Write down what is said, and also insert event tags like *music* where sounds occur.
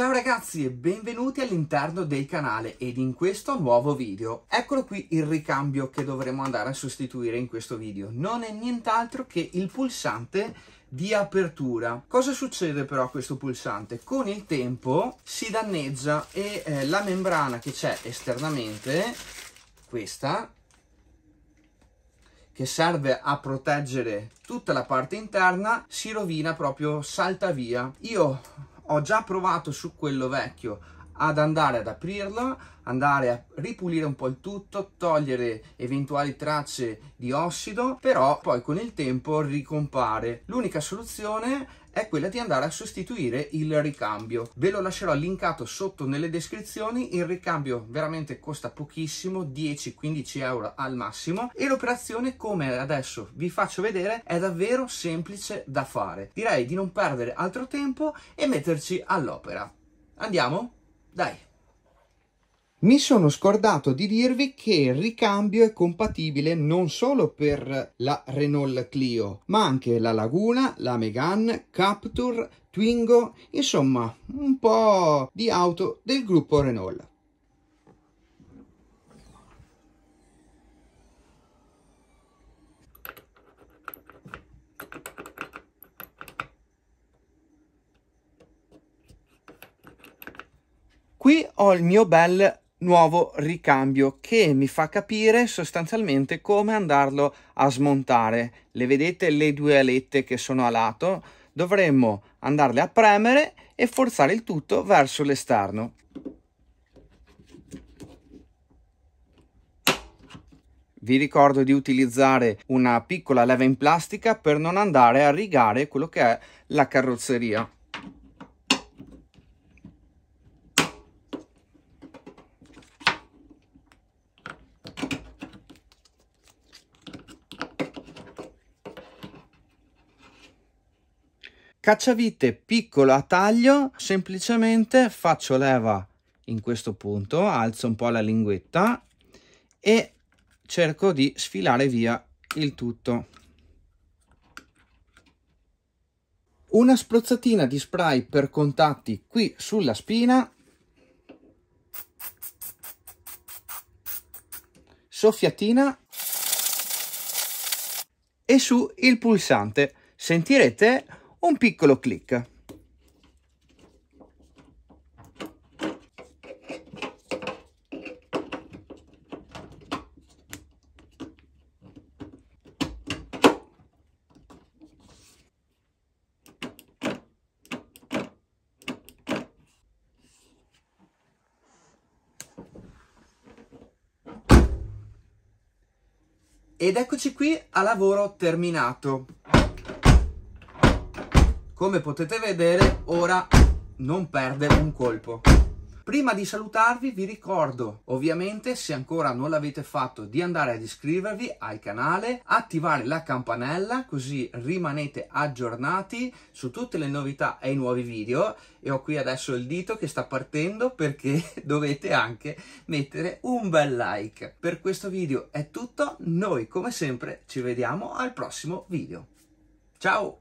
Ciao ragazzi e benvenuti all'interno del canale ed in questo nuovo video. Eccolo qui il ricambio che dovremo andare a sostituire in questo video. Non è nient'altro che il pulsante di apertura. Cosa succede però a questo pulsante? Con il tempo si danneggia e eh, la membrana che c'è esternamente, questa, che serve a proteggere tutta la parte interna, si rovina proprio, salta via. Io ho già provato su quello vecchio ad andare ad aprirlo, andare a ripulire un po' il tutto, togliere eventuali tracce di ossido, però poi con il tempo ricompare. L'unica soluzione è quella di andare a sostituire il ricambio. Ve lo lascerò linkato sotto nelle descrizioni, il ricambio veramente costa pochissimo, 10-15 euro al massimo e l'operazione come adesso vi faccio vedere è davvero semplice da fare. Direi di non perdere altro tempo e metterci all'opera. Andiamo? Dai! Mi sono scordato di dirvi che il ricambio è compatibile non solo per la Renault Clio, ma anche la Laguna, la Megane, Captur, Twingo, insomma un po' di auto del gruppo Renault. Qui ho il mio bel nuovo ricambio che mi fa capire sostanzialmente come andarlo a smontare. Le vedete le due alette che sono a lato? Dovremmo andarle a premere e forzare il tutto verso l'esterno. Vi ricordo di utilizzare una piccola leva in plastica per non andare a rigare quello che è la carrozzeria. Cacciavite piccolo a taglio, semplicemente faccio leva in questo punto, alzo un po' la linguetta e cerco di sfilare via il tutto. Una spruzzatina di spray per contatti qui sulla spina. Soffiatina. E su il pulsante sentirete un piccolo clic. Ed eccoci qui a lavoro terminato. Come potete vedere ora non perde un colpo. Prima di salutarvi vi ricordo ovviamente se ancora non l'avete fatto di andare ad iscrivervi al canale, attivare la campanella così rimanete aggiornati su tutte le novità e i nuovi video e ho qui adesso il dito che sta partendo perché *laughs* dovete anche mettere un bel like. Per questo video è tutto, noi come sempre ci vediamo al prossimo video. Ciao!